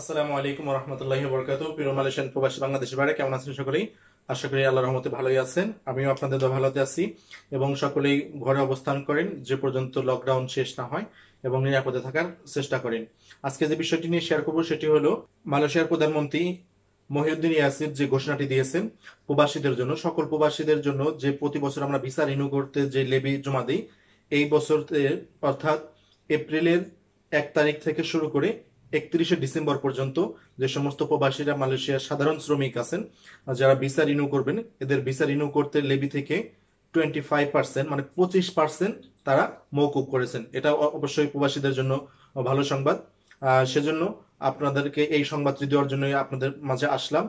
আসসালামু আলাইকুম রহমতুল্লাহ বরকাত প্রিয় মালয়েশিয়ান প্রবাসী বাংলাদেশের বাইরে কেমন আছেন সকলেই আশা করি আল্লাহ রহমতে ভালোই আছেন আমিও আপনাদের ভালোতে আছি এবং সকলেই ঘরে অবস্থান করেন যে পর্যন্ত লকডাউন শেষ না হয় এবং নিরাপদে থাকার চেষ্টা করেন আজকে যে বিষয়টি নিয়ে শেয়ার করব সেটি হলো মালয়েশিয়ার প্রধানমন্ত্রী মহিউদ্দিন ইয়াসির যে ঘোষণাটি দিয়েছেন প্রবাসীদের জন্য সকল প্রবাসীদের জন্য যে প্রতি বছর আমরা ভিসা রিনিউ করতে যে লেবি জমা দিই এই বছর অর্থাৎ এপ্রিলের এক তারিখ থেকে শুরু করে একত্রিশে ডিসেম্বর পর্যন্ত যে সমস্ত প্রবাসীরা মালয়েশিয়ার সাধারণ শ্রমিক আছেন যারা ভিসা রিনিউ করবেন এদের ভিসা রিনিউ করতে লেবি থেকে টোয়েন্টি ফাইভ পার্সেন্ট মানে পঁচিশ পার্সেন্ট তারা মৌকুব করেছেন এটা অবশ্যই প্রবাসীদের জন্য ভালো সংবাদ সেজন্য আপনাদেরকে এই সংবাদটি দেওয়ার জন্য আপনাদের মাঝে আসলাম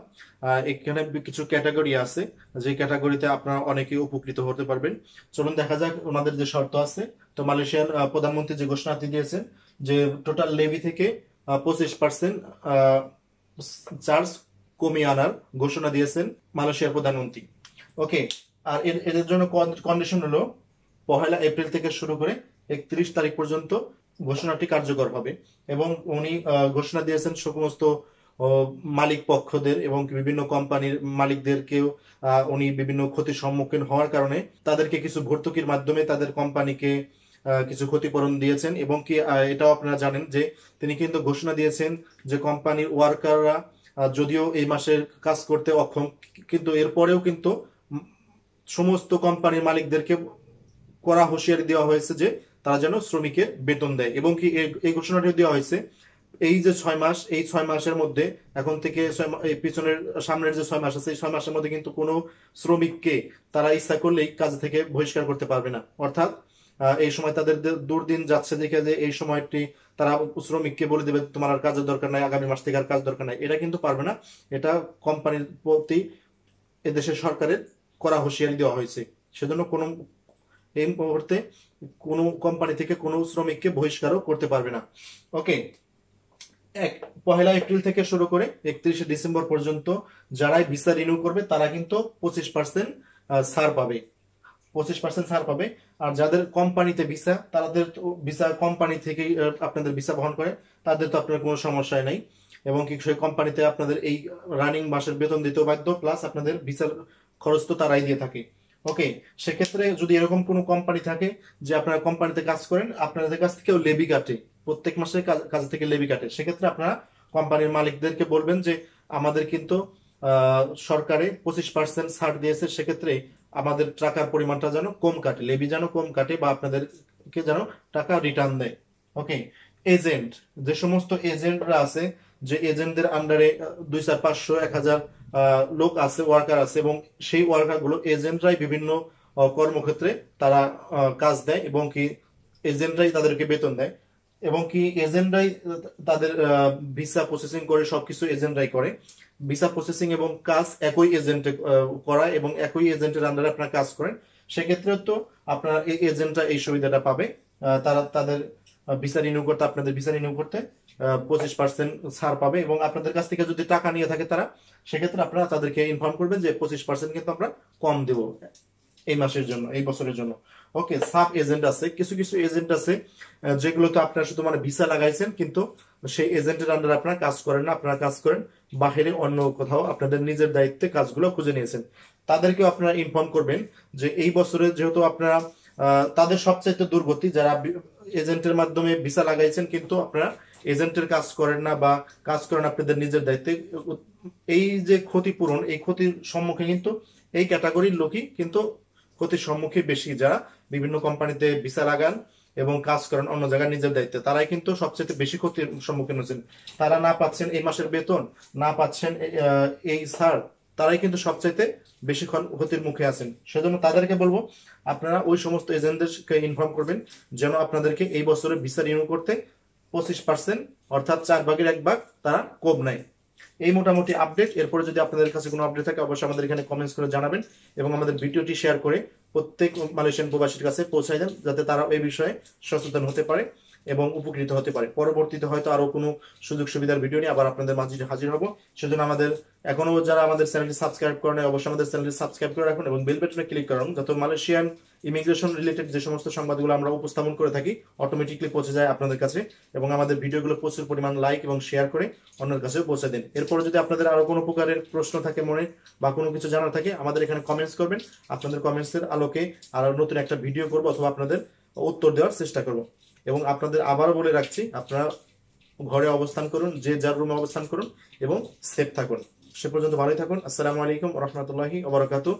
এখানে কিছু ক্যাটাগরি আছে যে ক্যাটাগরিতে আপনারা অনেকে উপকৃত হতে পারবেন চলুন দেখা যাক ওনাদের যে শর্ত আছে তো মালয়েশিয়ার প্রধানমন্ত্রী যে ঘোষণাটি দিয়েছেন যে টোটাল লেভি থেকে পঁচিশ পার্সেন্ট চার্জ কমিয়ে আনার ঘোষণা দিয়েছেন মালয়েশিয়ার প্রধানমন্ত্রী ওকে আর এদের জন্য কন্ডিশন হলো পহেলা এপ্রিল থেকে শুরু করে একত্রিশ তারিখ পর্যন্ত ঘোষণাটি কার্যকর হবে এবং উনি ঘোষণা দিয়েছেন সমস্ত মালিক পক্ষদের এবং বিভিন্ন কোম্পানির মালিকদেরকেও উনি বিভিন্ন ক্ষতির সম্মুখীন হওয়ার কারণে তাদেরকে কিছু ভর্তুকির মাধ্যমে তাদের কোম্পানিকে কিছু ক্ষতিপূরণ দিয়েছেন এবং কি এটাও আপনারা জানেন যে তিনি কিন্তু ঘোষণা দিয়েছেন যে কোম্পানির ওয়ার্কাররা যদিও এই মাসের কাজ করতে অক্ষম কিন্তু এরপরেও কিন্তু সমস্ত কোম্পানির মালিকদেরকে করা হুঁশিয়ারি দেওয়া হয়েছে যে তারা যেন শ্রমিকের বেতন দেয় এবং কি এই ঘোষণাটিও দেওয়া হয়েছে এই যে ছয় মাস এই ছয় মাসের মধ্যে এখন থেকে পিছনের সামনের যে ছয় মাস আছে এই ছয় মাসের মধ্যে কিন্তু কোনো শ্রমিককে তারা ইচ্ছা করলেই কাজ থেকে বহিষ্কার করতে পারবে না অর্থাৎ এই সময় তাদের দুর্দিন যাচ্ছে দেখে যে এই সময়টি তারা শ্রমিককে বলে দেবে তোমার আর কাজের দরকার নাই আগামী মাস থেকে আর কাজ দরকার নাই এটা কিন্তু পারবে না এটা কোম্পানির প্রতি এদেশের সরকারের করা হুঁশিয়ারি দেওয়া হয়েছে সেজন্য কোনো এই মুহূর্তে কোনো কোম্পানি থেকে কোনো শ্রমিককে বহিষ্কারও করতে পারবে না ওকে এক পহেলা এপ্রিল থেকে শুরু করে একত্রিশে ডিসেম্বর পর্যন্ত যারাই ভিসা রিনিউ করবে তারা কিন্তু পঁচিশ পার্সেন্ট ছাড় পাবে পঁচিশ পার্সেন্ট ছাড় পাবে আর যাদের কোম্পানিতে ভিসা তাদের ভিসা কোম্পানি থেকেই আপনাদের ভিসা বহন করে তাদের তো আপনার কোনো সমস্যায় নাই এবং কি সেই কোম্পানিতে আপনাদের এই রানিং মাসের বেতন দিতেও বাধ্য প্লাস আপনাদের ভিসার খরচ তো তারাই দিয়ে থাকে ওকে সেক্ষেত্রে যদি এরকম কোনো কোম্পানি থাকে যে আপনারা কোম্পানিতে কাজ করেন আপনাদের কাছ থেকেও লেবি কাটে প্রত্যেক মাসের কাজ থেকে লেবি কাটে সেক্ষেত্রে আপনারা কোম্পানির মালিকদেরকে বলবেন যে আমাদের কিন্তু সরকারে পঁচিশ পার্সেন্ট ছাড় দিয়েছে সেক্ষেত্রে আমাদের টাকার পরিমাণটা যেন কম কাটে লেবি যেন কম কাটে বা আপনাদেরকে যেন টাকা রিটার্ন দেয় ওকে এজেন্ট যে সমস্ত এজেন্টরা আছে যে এজেন্টদের আন্ডারে দুই চার পাঁচশো এক হাজার লোক আছে ওয়ার্কার আছে এবং সেই ওয়ার্কার গুলো এজেন্টরাই বিভিন্ন কর্মক্ষেত্রে তারা কাজ দেয় এবং কি এজেন্টরাই তাদেরকে বেতন দেয় এবং কি এজেন্ডাই তাদের ভিসা প্রসেসিং করে সবকিছু এজেন্ডাই করে ভিসা প্রসেসিং এবং কাজ একই এজেন্টে করা এবং একই এজেন্টের আন্ডারে আপনারা কাজ করেন সেক্ষেত্রে তো আপনার এই এজেন্টরা এই সুবিধাটা পাবে তারা তাদের ভিসা রিনিউ করতে আপনাদের ভিসা রিনিউ করতে পঁচিশ পার্সেন্ট ছাড় পাবে এবং আপনাদের কাছ থেকে যদি টাকা নিয়ে থাকে তারা সেক্ষেত্রে আপনারা তাদেরকে ইনফর্ম করবেন যে পঁচিশ পার্সেন্ট কিন্তু আমরা কম দেবো এই মাসের জন্য এই বছরের জন্য ওকে সাব এজেন্ট আছে কিছু কিছু এজেন্ট আছে যেগুলোতে আপনার শুধু মানে ভিসা লাগাইছেন কিন্তু সেই এজেন্টের আন্ডার আপনারা কাজ করেন না আপনারা কাজ করেন বাহিরে অন্য কোথাও আপনাদের নিজের দায়িত্বে কাজগুলো খুঁজে নিয়েছেন তাদেরকেও আপনারা ইনফর্ম করবেন যে এই বছরে যেহেতু আপনারা তাদের সবচাইতে দুর্গতি যারা এজেন্টের মাধ্যমে ভিসা লাগাইছেন কিন্তু আপনারা এজেন্টের কাজ করেন না বা কাজ করেন আপনাদের নিজের দায়িত্বে এই যে ক্ষতিপূরণ এই ক্ষতির সম্মুখে কিন্তু এই ক্যাটাগরির লোকই কিন্তু ক্ষতির সম্মুখীন বেশি যারা বিভিন্ন কোম্পানিতে ভিসা লাগান এবং কাজ করেন অন্য জায়গায় নিজের দায়িত্বে তারাই কিন্তু সবচেয়ে বেশি ক্ষতির সম্মুখীন হচ্ছেন তারা না পাচ্ছেন এই মাসের বেতন না পাচ্ছেন এই সার তারাই কিন্তু সবচাইতে বেশি ক্ষতির মুখে আছেন সেজন্য তাদেরকে বলবো আপনারা ওই সমস্ত এজেন্টদেরকে ইনফর্ম করবেন যেন আপনাদেরকে এই বছরে ভিসা রিনিউ করতে পঁচিশ পার্সেন্ট অর্থাৎ চার ভাগের এক ভাগ তারা কম নেয় এই মোটামুটি আপডেট এরপরে যদি আপনাদের কাছে কোনো আপডেট থাকে অবশ্যই আমাদের এখানে কমেন্টস করে জানাবেন এবং আমাদের ভিডিওটি শেয়ার করে প্রত্যেক মালয়েশিয়ান প্রবাসীর কাছে পৌঁছায় দেন যাতে তারা এই বিষয়ে সচেতন হতে পারে এবং উপকৃত হতে পারে পরবর্তীতে হয়তো আরো কোনো সুযোগ সুবিধার ভিডিও নিয়ে আবার আপনাদের মাঝে হাজির হবো সেজন্য আমাদের এখনো যারা আমাদের চ্যানেলটি সাবস্ক্রাইব করেন অবশ্যই আমাদের চ্যানেলটি সাবস্ক্রাইব করে রাখুন এবং বেল বাটনে ক্লিক করুন যত মালয়েশিয়ান ইমিগ্রেশন রিলেটেড যে সমস্ত সংবাদগুলো আমরা উপস্থাপন করে থাকি অটোমেটিকলি পৌঁছে যায় আপনাদের কাছে এবং আমাদের ভিডিওগুলো প্রচুর পরিমাণ লাইক এবং শেয়ার করে অন্যের কাছেও পৌঁছে দিন এরপরে যদি আপনাদের আরো কোনো প্রকারের প্রশ্ন থাকে মনে বা কোনো কিছু জানার থাকে আমাদের এখানে কমেন্টস করবেন আপনাদের কমেন্টসের আলোকে আরো নতুন একটা ভিডিও করবো অথবা আপনাদের উত্তর দেওয়ার চেষ্টা করবো এবং আপনাদের আবার বলে রাখছি আপনারা ঘরে অবস্থান করুন যে যার রুমে অবস্থান করুন এবং সেফ থাকুন সে পর্যন্ত ভালোই থাকুন আসসালামু আলাইকুম রহমতুল্লাহি ওবরাকাতু